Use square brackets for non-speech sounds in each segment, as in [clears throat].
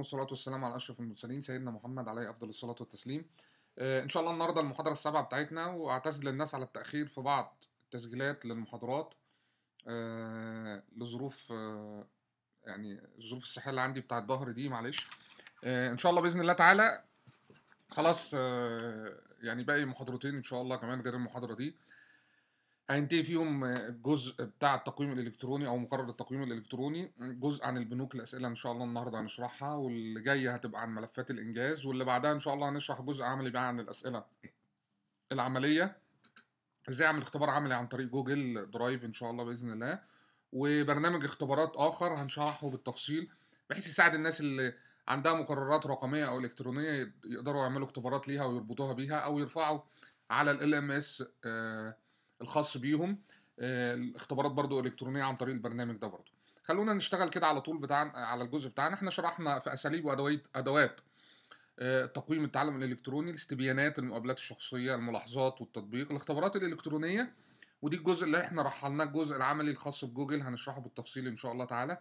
والصلاة والسلام على أشرف المرسلين سيدنا محمد عليه أفضل الصلاة والتسليم آه، إن شاء الله النهاردة المحاضرة السابعة بتاعتنا وأعتذر للناس على التأخير في بعض التسجيلات للمحاضرات آه، لظروف آه، يعني الظروف الصحية اللي عندي بتاع الظهر دي معلش إن شاء الله بإذن الله تعالى خلاص يعني باقي محاضرتين إن شاء الله كمان غير المحاضرة دي هينتهي يعني فيهم جزء بتاع التقويم الالكتروني او مقرر التقويم الالكتروني جزء عن البنوك الاسئله ان شاء الله النهارده هنشرحها واللي جايه هتبقى عن ملفات الانجاز واللي بعدها ان شاء الله هنشرح جزء عملي بقى عن الاسئله العمليه ازاي اعمل اختبار عملي عن طريق جوجل درايف ان شاء الله باذن الله وبرنامج اختبارات اخر هنشرحه بالتفصيل بحيث يساعد الناس اللي عندها مقررات رقميه او الكترونيه يقدروا يعملوا اختبارات ليها ويربطوها بيها او يرفعوا على ال ام اس آه الخاص بيهم آه، الاختبارات برضو الكترونيه عن طريق البرنامج ده برضو خلونا نشتغل كده على طول بتاعنا على الجزء بتاعنا احنا شرحنا في اساليب وادوات ادوات آه، تقويم التعلم الالكتروني الاستبيانات المقابلات الشخصيه الملاحظات والتطبيق الاختبارات الالكترونيه ودي الجزء اللي احنا رحلناه الجزء العملي الخاص بجوجل هنشرحه بالتفصيل ان شاء الله تعالى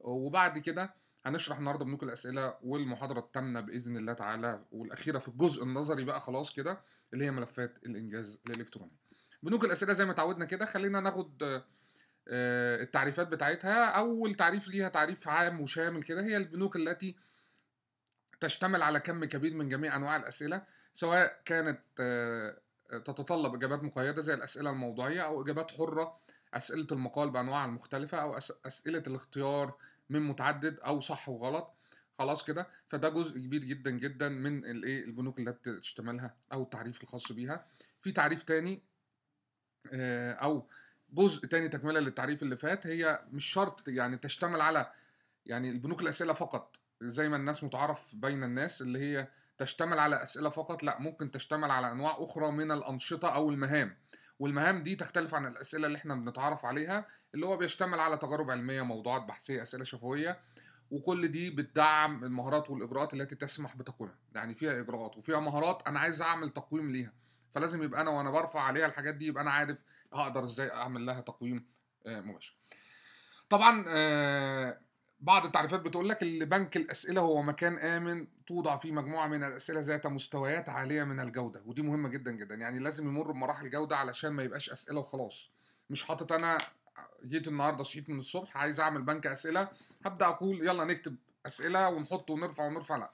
وبعد كده هنشرح النهارده بنوك الاسئله والمحاضره الثامنه باذن الله تعالى والاخيره في الجزء النظري بقى خلاص كده اللي هي ملفات الانجاز الالكتروني بنوك الاسئله زي ما تعودنا كده خلينا ناخد آه، التعريفات بتاعتها اول تعريف ليها تعريف عام وشامل كده هي البنوك التي تشتمل على كم كبير من جميع انواع الاسئله سواء كانت آه، تتطلب اجابات مقيده زي الاسئله الموضوعيه او اجابات حره اسئله المقال بانواعها المختلفه او اسئله الاختيار من متعدد او صح وغلط خلاص كده فده جزء كبير جدا جدا من إيه، البنوك اللي بتشتملها او التعريف الخاص بيها في تعريف تاني آه، او جزء تاني تكمله للتعريف اللي فات هي مش شرط يعني تشتمل على يعني البنوك الاسئله فقط زي ما الناس متعارف بين الناس اللي هي تشتمل على اسئله فقط لا ممكن تشتمل على انواع اخرى من الانشطه او المهام والمهام دي تختلف عن الاسئله اللي احنا بنتعرف عليها اللي هو بيشتمل على تجارب علميه موضوعات بحثيه اسئله شفويه وكل دي بتدعم المهارات والاجراءات التي تسمح بتقويمها يعني فيها اجراءات وفيها مهارات انا عايز اعمل تقويم ليها فلازم يبقى انا وانا برفع عليها الحاجات دي يبقى انا عارف هقدر ازاي اعمل لها تقويم آه، مباشر طبعا آه، بعض التعريفات بتقول لك اللي بنك الاسئله هو مكان امن توضع فيه مجموعه من الاسئله ذات مستويات عاليه من الجوده ودي مهمه جدا جدا يعني لازم يمر بمراحل جوده علشان ما يبقاش اسئله وخلاص مش حاطط انا جيت النهارده صحيت من الصبح عايز اعمل بنك اسئله هبدا اقول يلا نكتب اسئله ونحط ونرفع ونرفع لا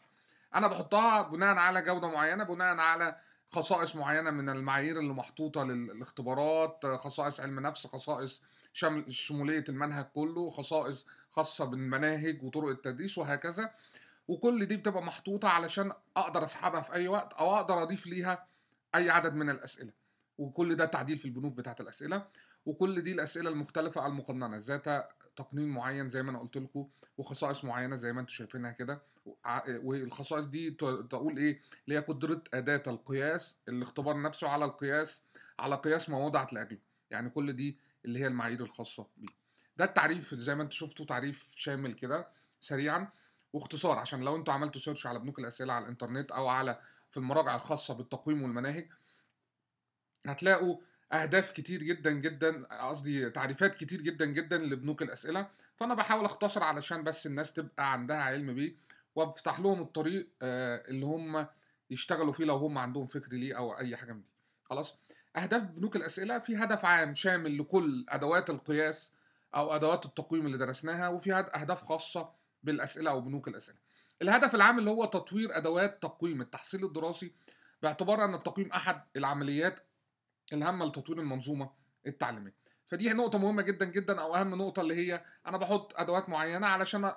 انا بحطها بناء على جوده معينه بناء على خصائص معينه من المعايير اللي محطوطه للاختبارات خصائص علم نفس خصائص شمل شموليه المنهج كله خصائص خاصه بالمناهج وطرق التدريس وهكذا وكل دي بتبقى محطوطه علشان اقدر اسحبها في اي وقت او اقدر اضيف ليها اي عدد من الاسئله وكل ده تعديل في البنود بتاعه الاسئله وكل دي الاسئله المختلفه المقننه ذات تقنين معين زي ما انا قلت لكم وخصائص معينه زي ما انتم شايفينها كده والخصائص دي تقول ايه اللي هي قدره اداه القياس الاختبار نفسه على القياس على قياس ما وضعت لاجله يعني كل دي اللي هي المعايير الخاصه بيه ده التعريف زي ما انتم شفتوا تعريف شامل كده سريعا واختصار عشان لو انتم عملتوا سيرش على بنوك الاسئله على الانترنت او على في المراجع الخاصه بالتقويم والمناهج هتلاقوا اهداف كتير جدا جدا قصدي تعريفات كتير جدا جدا لبنوك الاسئله فانا بحاول اختصر علشان بس الناس تبقى عندها علم بيه وافتح لهم الطريق آه، اللي هم يشتغلوا فيه لو هم عندهم فكر ليه او اي حاجه من دي خلاص اهداف بنوك الاسئله في هدف عام شامل لكل ادوات القياس او ادوات التقويم اللي درسناها وفي اهداف خاصه بالاسئله او بنوك الاسئله الهدف العام اللي هو تطوير ادوات تقويم التحصيل الدراسي باعتبار ان التقويم احد العمليات الهامه لتطوير المنظومه التعليميه فدي نقطه مهمه جدا جدا او اهم نقطه اللي هي انا بحط ادوات معينه علشان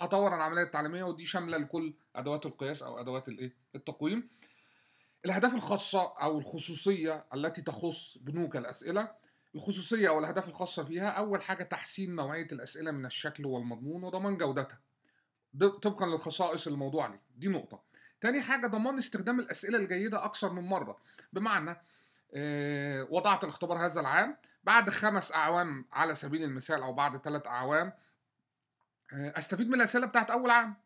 اطور العمليه التعليميه ودي شامله لكل ادوات القياس او ادوات الايه التقويم الاهداف الخاصه او الخصوصيه التي تخص بنوك الاسئله الخصوصيه او الاهداف الخاصه فيها اول حاجه تحسين نوعيه الاسئله من الشكل والمضمون وضمان جودتها طبقا للخصائص الموضوع عليه دي نقطه تاني حاجه ضمان استخدام الاسئله الجيده اكثر من مره بمعنى آه، وضعت الاختبار هذا العام بعد خمس أعوام على سبيل المثال أو بعد ثلاث أعوام آه، أستفيد من الأسئلة بتاعت أول عام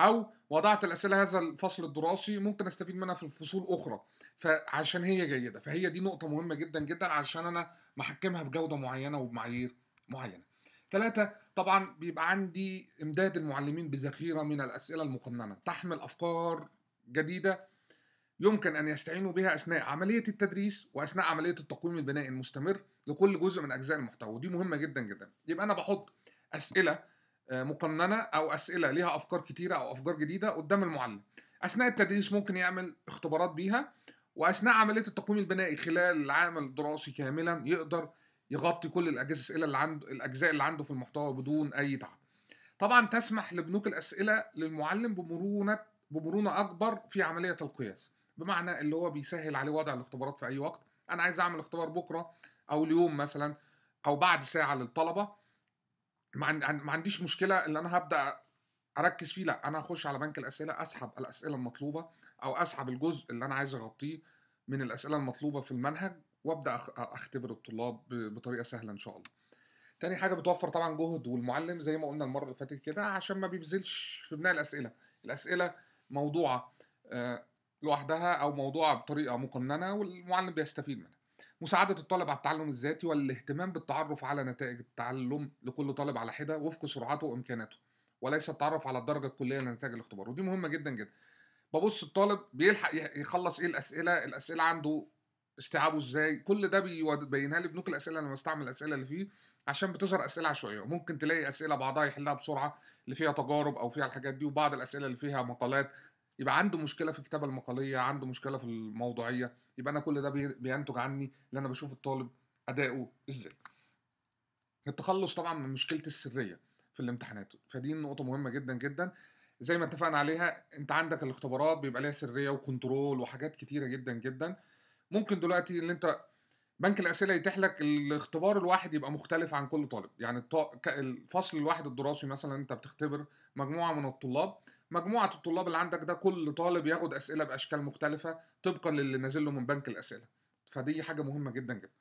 أو وضعت الأسئلة هذا الفصل الدراسي ممكن أستفيد منها في الفصول أخرى فعشان هي جيدة فهي دي نقطة مهمة جدا جدا علشان أنا محكمها بجودة معينة وبمعايير معينة ثلاثة طبعا بيبقى عندي إمداد المعلمين بذخيرة من الأسئلة المقننة تحمل أفكار جديدة يمكن أن يستعينوا بها أثناء عملية التدريس وأثناء عملية التقويم البنائي المستمر لكل جزء من أجزاء المحتوى ودي مهمة جدا جدا يبقى أنا بحط أسئلة آه، مقننة أو أسئلة ليها أفكار كتيرة أو أفكار جديدة قدام المعلم أثناء التدريس ممكن يعمل اختبارات بيها وأثناء عملية التقويم البنائي خلال العام الدراسي كاملا يقدر يغطي كل الأجزاء اللي عنده الأجزاء اللي عنده في المحتوى بدون أي تعب طبعا تسمح لبنوك الأسئلة للمعلم بمرونة بمرونة أكبر في عملية القياس بمعنى اللي هو بيسهل عليه وضع الاختبارات في اي وقت انا عايز اعمل اختبار بكره او اليوم مثلا او بعد ساعه للطلبه ما عنديش مشكله اللي انا هبدا اركز فيه لا انا هخش على بنك الاسئله اسحب الاسئله المطلوبه او اسحب الجزء اللي انا عايز اغطيه من الاسئله المطلوبه في المنهج وابدا اختبر الطلاب بطريقه سهله ان شاء الله تاني حاجه بتوفر طبعا جهد والمعلم زي ما قلنا المره اللي فاتت كده عشان ما بيبذلش في بناء الاسئله الاسئله موضوعه آه، لوحدها او موضوع بطريقه مقننه والمعلم بيستفيد منها مساعدة الطالب على التعلم الذاتي والاهتمام بالتعرف على نتائج التعلم لكل طالب على حدة وفق سرعته وإمكاناته وليس التعرف على الدرجة الكلية لنتائج الاختبار ودي مهمة جدا جدا ببص الطالب بيلحق يخلص ايه الأسئلة الأسئلة عنده استيعابه ازاي كل ده بيبينها لي بنوك الأسئلة لما استعمل الأسئلة اللي فيه عشان بتظهر أسئلة عشوائية ممكن تلاقي أسئلة بعضها يحلها بسرعة اللي فيها تجارب أو فيها الحاجات دي وبعض الأسئلة اللي فيها مقالات يبقى عنده مشكله في الكتابه المقاليه عنده مشكله في الموضوعيه يبقى انا كل ده بينتج عني ان انا بشوف الطالب اداؤه ازاي التخلص طبعا من مشكله السريه في الامتحانات فدي نقطه مهمه جدا جدا زي ما اتفقنا عليها انت عندك الاختبارات بيبقى ليها سريه وكنترول وحاجات كتيره جدا جدا ممكن دلوقتي اللي انت بنك الاسئله يتيح لك الاختبار الواحد يبقى مختلف عن كل طالب يعني الفصل الواحد الدراسي مثلا انت بتختبر مجموعه من الطلاب مجموعه الطلاب اللي عندك ده كل طالب ياخد اسئله باشكال مختلفه طبقا للي نازل له من بنك الاسئله فدي حاجه مهمه جدا جدا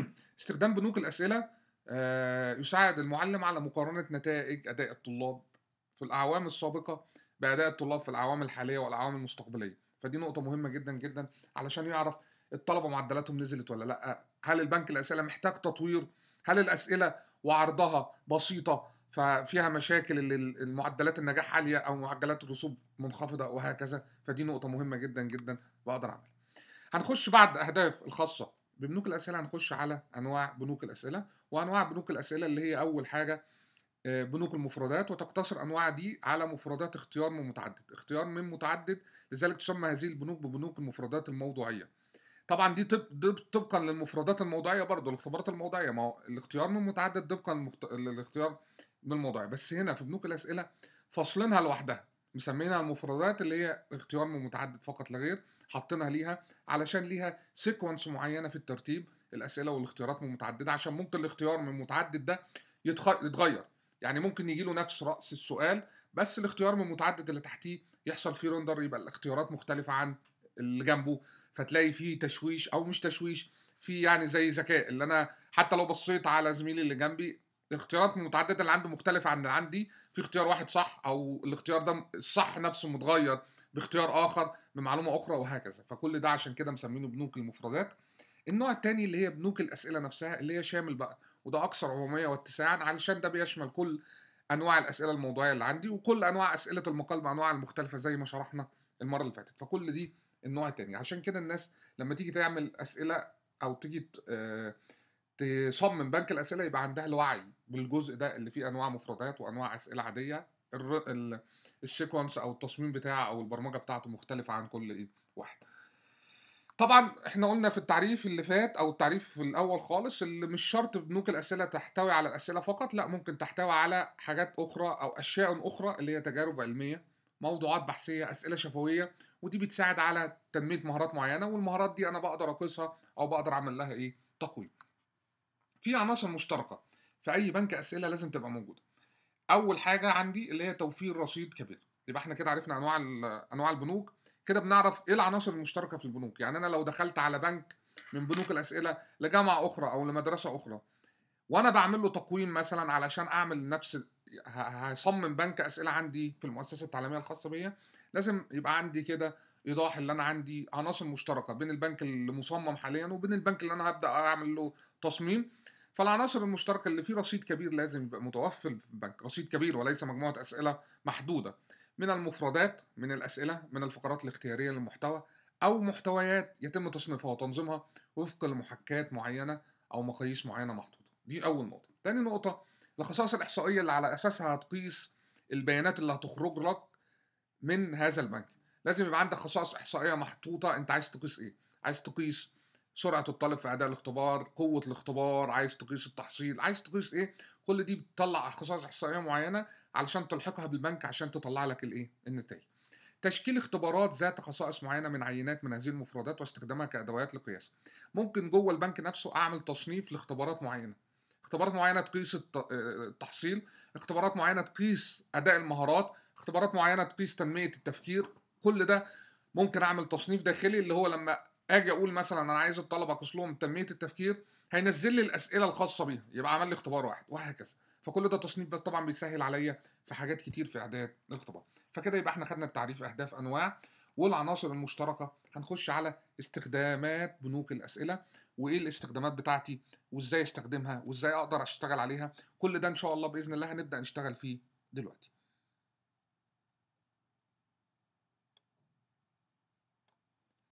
[clears throat] استخدام بنوك الاسئله آه، يساعد المعلم على مقارنه نتائج اداء الطلاب في الاعوام السابقه باداء الطلاب في الاعوام الحاليه والاعوام المستقبليه فدي نقطه مهمه جدا جدا علشان يعرف الطلبه معدلاتهم نزلت ولا لا هل البنك الاسئله محتاج تطوير هل الاسئله وعرضها بسيطه ففيها مشاكل اللي المعدلات النجاح عاليه او معدلات الرسوب منخفضه وهكذا فدي نقطه مهمه جدا جدا بقدر اعملها هنخش بعد اهداف الخاصه ببنوك الاسئله هنخش على انواع بنوك الاسئله وانواع بنوك الاسئله اللي هي اول حاجه آه، بنوك المفردات وتقتصر انواع دي على مفردات اختيار من متعدد اختيار من متعدد لذلك تسمى هذه البنوك ببنوك المفردات الموضوعيه طبعا دي طبقا للمفردات الموضوعيه برضه الاختبارات الموضوعيه ما هو الاختيار من متعدد طبقا للاختيار من الموضوع بس هنا في بنوك الاسئله فاصلينها لوحدها مسمينها المفردات اللي هي اختيار من متعدد فقط لا غير حاطينها ليها علشان ليها سيكونس معينه في الترتيب الاسئله والاختيارات من متعدده عشان ممكن الاختيار من متعدد ده يتغير يعني ممكن يجي له نفس راس السؤال بس الاختيار من متعدد اللي تحتيه يحصل فيه رندر يبقى الاختيارات مختلفه عن اللي جنبه فتلاقي فيه تشويش او مش تشويش في يعني زي ذكاء اللي انا حتى لو بصيت على زميلي اللي جنبي الاختيارات المتعدده اللي عنده مختلفه عن اللي عندي في اختيار واحد صح او الاختيار ده الصح نفسه متغير باختيار اخر بمعلومه اخرى وهكذا فكل ده عشان كده مسمينه بنوك المفردات النوع الثاني اللي هي بنوك الاسئله نفسها اللي هي شامل بقى وده اكثر عموميه واتساعا علشان ده بيشمل كل انواع الاسئله الموضوعيه اللي عندي وكل انواع اسئله المقال بانواعها المختلفه زي ما شرحنا المره اللي فاتت فكل دي النوع الثاني عشان كده الناس لما تيجي تعمل اسئله او تيجي آه تصمم بنك الاسئله يبقى عندها الوعي بالجزء ده اللي فيه انواع مفردات وانواع اسئله عاديه السيكونس او التصميم بتاعه او البرمجه بتاعته مختلفه عن كل ايه واحد طبعا احنا قلنا في التعريف اللي فات او التعريف الاول خالص اللي مش شرط بنوك الاسئله تحتوي على الاسئله فقط لا ممكن تحتوي على حاجات اخرى او اشياء اخرى اللي هي تجارب علميه موضوعات بحثيه اسئله شفويه ودي بتساعد على تنميه مهارات معينه والمهارات دي انا بقدر اقيسها او بقدر اعمل لها ايه تقويم في عناصر مشتركه في اي بنك اسئله لازم تبقى موجوده اول حاجه عندي اللي هي توفير رصيد كبير يبقى احنا كده عرفنا انواع انواع البنوك كده بنعرف ايه العناصر المشتركه في البنوك يعني انا لو دخلت على بنك من بنوك الاسئله لجامعه اخرى او لمدرسه اخرى وانا بعمل له تقويم مثلا علشان اعمل نفس هصمم بنك اسئله عندي في المؤسسه التعليميه الخاصه بيا لازم يبقى عندي كده ايضاح اللي انا عندي عناصر مشتركه بين البنك اللي مصمم حاليا وبين البنك اللي انا هبدا اعمل له تصميم فالعناصر المشتركة اللي فيه رصيد كبير لازم يبقى متوفر في البنك رصيد كبير وليس مجموعة أسئلة محدودة من المفردات من الأسئلة من الفقرات الاختيارية للمحتوى أو محتويات يتم تصنيفها وتنظيمها وفق لمحكات معينة أو مقاييس معينة محدودة دي أول نقطة تاني نقطة الخصائص الإحصائية اللي على أساسها هتقيس البيانات اللي هتخرج لك من هذا البنك لازم يبقى عندك خصائص إحصائية محطوطة أنت عايز تقيس إيه عايز تقيس سرعه الطالب في اداء الاختبار قوه الاختبار عايز تقيس التحصيل عايز تقيس ايه كل دي بتطلع خصائص احصائيه معينه علشان تلحقها بالبنك عشان تطلع لك الايه النتائج تشكيل اختبارات ذات خصائص معينه من عينات من هذه المفردات واستخدامها كادوات لقياس ممكن جوه البنك نفسه اعمل تصنيف لاختبارات معينه اختبارات معينه تقيس آه، التحصيل اختبارات معينه تقيس اداء المهارات اختبارات معينه تقيس تنميه التفكير كل ده ممكن اعمل تصنيف داخلي اللي هو لما اجي اقول مثلا انا عايز الطلبه اقص لهم تنميه التفكير هينزل لي الاسئله الخاصه بيها يبقى عمل لي اختبار واحد وهكذا فكل ده تصنيف بس طبعا بيسهل عليا في حاجات كتير في اعداد الاختبار فكده يبقى احنا خدنا التعريف اهداف انواع والعناصر المشتركه هنخش على استخدامات بنوك الاسئله وايه الاستخدامات بتاعتي وازاي استخدمها وازاي اقدر اشتغل عليها كل ده ان شاء الله باذن الله هنبدا نشتغل فيه دلوقتي